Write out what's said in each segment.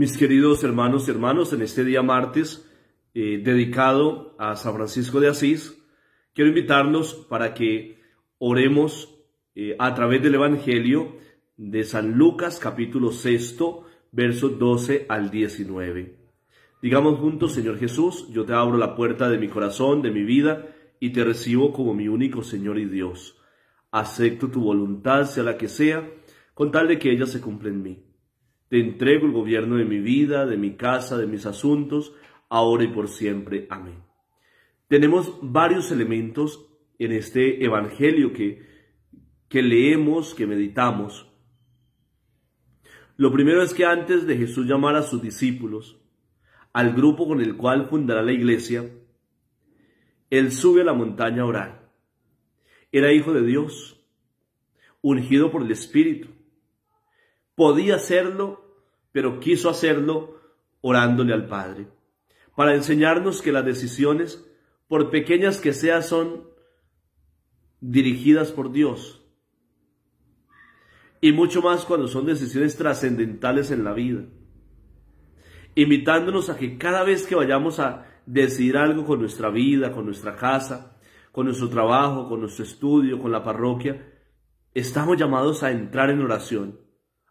Mis queridos hermanos y hermanos, en este día martes eh, dedicado a San Francisco de Asís, quiero invitarnos para que oremos eh, a través del Evangelio de San Lucas capítulo 6, versos 12 al 19. Digamos juntos, Señor Jesús, yo te abro la puerta de mi corazón, de mi vida, y te recibo como mi único Señor y Dios. Acepto tu voluntad, sea la que sea, con tal de que ella se cumpla en mí. Te entrego el gobierno de mi vida, de mi casa, de mis asuntos, ahora y por siempre. Amén. Tenemos varios elementos en este Evangelio que, que leemos, que meditamos. Lo primero es que antes de Jesús llamar a sus discípulos, al grupo con el cual fundará la iglesia, Él sube a la montaña a orar. Era hijo de Dios, ungido por el Espíritu podía hacerlo, pero quiso hacerlo orándole al Padre, para enseñarnos que las decisiones, por pequeñas que sean, son dirigidas por Dios. Y mucho más cuando son decisiones trascendentales en la vida. Invitándonos a que cada vez que vayamos a decidir algo con nuestra vida, con nuestra casa, con nuestro trabajo, con nuestro estudio, con la parroquia, estamos llamados a entrar en oración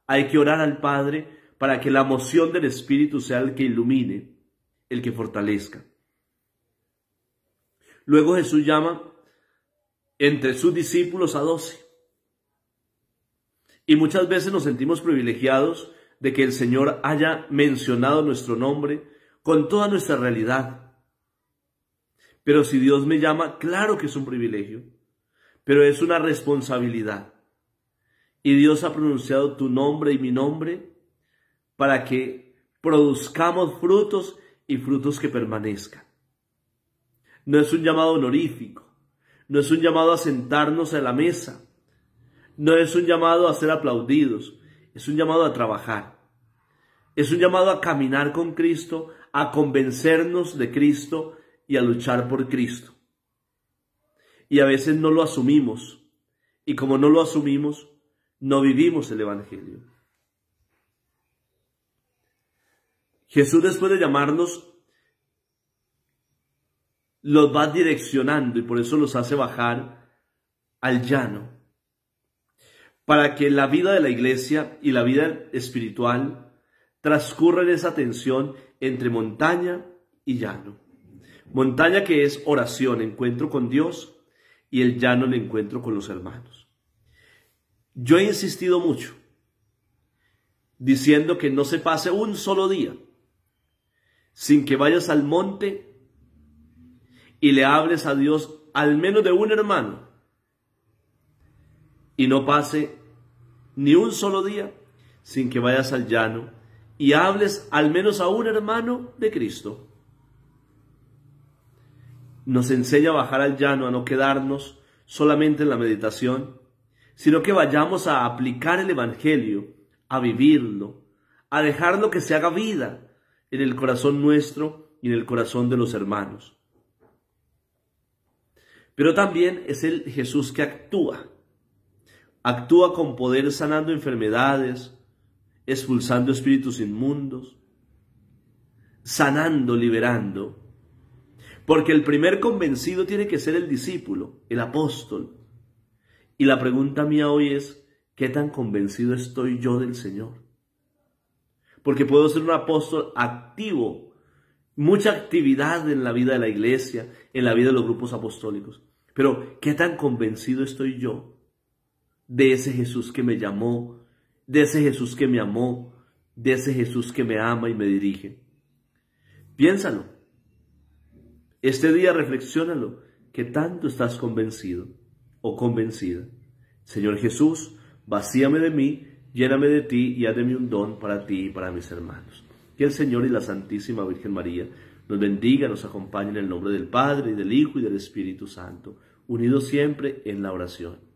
hay que orar al Padre para que la moción del Espíritu sea el que ilumine, el que fortalezca. Luego Jesús llama entre sus discípulos a doce. Y muchas veces nos sentimos privilegiados de que el Señor haya mencionado nuestro nombre con toda nuestra realidad. Pero si Dios me llama, claro que es un privilegio, pero es una responsabilidad. Y Dios ha pronunciado tu nombre y mi nombre para que produzcamos frutos y frutos que permanezcan. No es un llamado honorífico, no es un llamado a sentarnos a la mesa, no es un llamado a ser aplaudidos, es un llamado a trabajar, es un llamado a caminar con Cristo, a convencernos de Cristo y a luchar por Cristo. Y a veces no lo asumimos, y como no lo asumimos, no vivimos el Evangelio. Jesús después de llamarnos, los va direccionando y por eso los hace bajar al llano, para que la vida de la iglesia y la vida espiritual transcurra en esa tensión entre montaña y llano. Montaña que es oración, encuentro con Dios, y el llano el encuentro con los hermanos. Yo he insistido mucho diciendo que no se pase un solo día sin que vayas al monte y le hables a Dios al menos de un hermano y no pase ni un solo día sin que vayas al llano y hables al menos a un hermano de Cristo. Nos enseña a bajar al llano, a no quedarnos solamente en la meditación, sino que vayamos a aplicar el Evangelio, a vivirlo, a dejarlo que se haga vida en el corazón nuestro y en el corazón de los hermanos. Pero también es el Jesús que actúa. Actúa con poder sanando enfermedades, expulsando espíritus inmundos, sanando, liberando. Porque el primer convencido tiene que ser el discípulo, el apóstol, y la pregunta mía hoy es, ¿qué tan convencido estoy yo del Señor? Porque puedo ser un apóstol activo, mucha actividad en la vida de la iglesia, en la vida de los grupos apostólicos. Pero, ¿qué tan convencido estoy yo de ese Jesús que me llamó, de ese Jesús que me amó, de ese Jesús que me ama y me dirige? Piénsalo. Este día reflexionalo, ¿Qué tanto estás convencido o convencida. Señor Jesús, vacíame de mí, lléname de ti y hazme un don para ti y para mis hermanos. Que el Señor y la Santísima Virgen María nos bendiga, nos acompañe en el nombre del Padre, y del Hijo y del Espíritu Santo, unidos siempre en la oración.